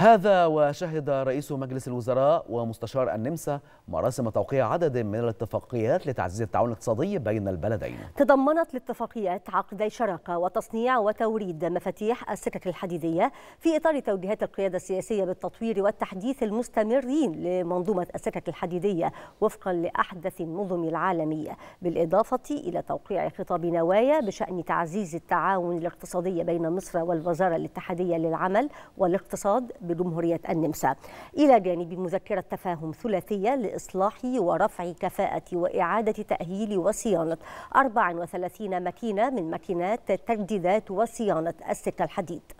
هذا وشهد رئيس مجلس الوزراء ومستشار النمسا مراسم توقيع عدد من الاتفاقيات لتعزيز التعاون الاقتصادي بين البلدين. تضمنت الاتفاقيات عقدي شراكه وتصنيع وتوريد مفاتيح السكك الحديديه في اطار توجيهات القياده السياسيه بالتطوير والتحديث المستمرين لمنظومه السكك الحديديه وفقا لاحدث النظم العالميه، بالاضافه الى توقيع خطاب نوايا بشان تعزيز التعاون الاقتصادي بين مصر والوزاره الاتحاديه للعمل والاقتصاد بجمهورية النمسا إلى جانب مذكرة تفاهم ثلاثية لإصلاح ورفع كفاءة وإعادة تأهيل وصيانة 34 ماكينة من ماكينات تجديدات وصيانة السكة الحديد